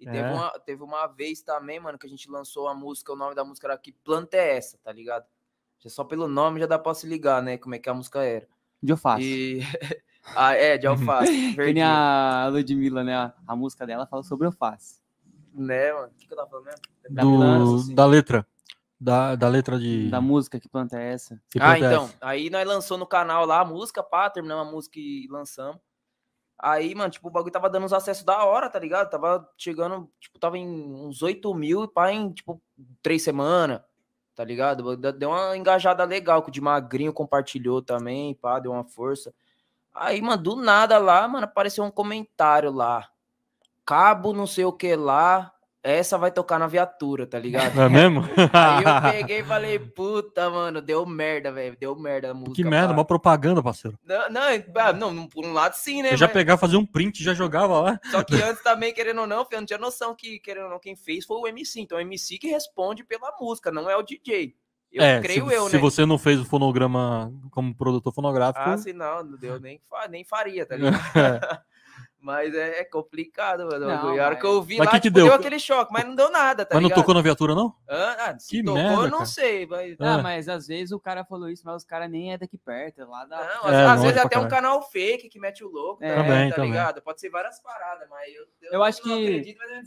E é. teve, uma, teve uma vez também, mano, que a gente lançou a música, o nome da música era Que Planta é Essa, tá ligado? Já só pelo nome já dá pra se ligar, né? Como é que a música era. De alface. E... ah, é, de alface. Tem a Ludmilla, né? A, música dela fala sobre alface. Né, mano? O que, que eu tava falando mesmo? É Do... Milano, assim. Da letra. Da, da letra de. Da música, que planta é essa? Que ah, é então. É essa? Aí nós lançou no canal lá a música, pá, terminamos a música e lançamos. Aí, mano, tipo, o bagulho tava dando uns acessos da hora, tá ligado? Tava chegando, tipo, tava em uns 8 mil e pá em, tipo, três semanas, tá ligado? Deu uma engajada legal, que o de magrinho compartilhou também, pá, deu uma força. Aí, mano, do nada lá, mano, apareceu um comentário lá. Cabo não sei o que lá, essa vai tocar na viatura, tá ligado? É mesmo? Aí eu peguei e falei, puta, mano, deu merda, velho. Deu merda a música. Que merda, uma propaganda, parceiro. Não, ah, não, não, por um lado sim, né? Eu mas... já pegava, fazia um print já jogava lá. Só que antes também, querendo ou não, eu não tinha noção que, querendo ou não, quem fez foi o MC. Então o MC que responde pela música, não é o DJ. Eu é, creio se, eu, né? Se você não fez o fonograma como produtor fonográfico. Ah, sim, não, não deu, nem, nem faria, tá ligado? É. Mas é, é, complicado, mano. Não, a hora mas... que eu vi mas lá, que tipo, deu? deu? aquele choque, mas não deu nada, tá Mas ligado? não tocou na viatura, não? Ah, que tocou, merda, não cara. sei. Mas... Ah, ah, mas às vezes o cara falou isso, mas os caras nem é daqui perto, é lá da... Não, é, às, vezes até um canal fake que mete o louco, tá é, também, tá também. ligado? Pode ser várias paradas, mas eu, eu, eu acho que... Acredito, mas... É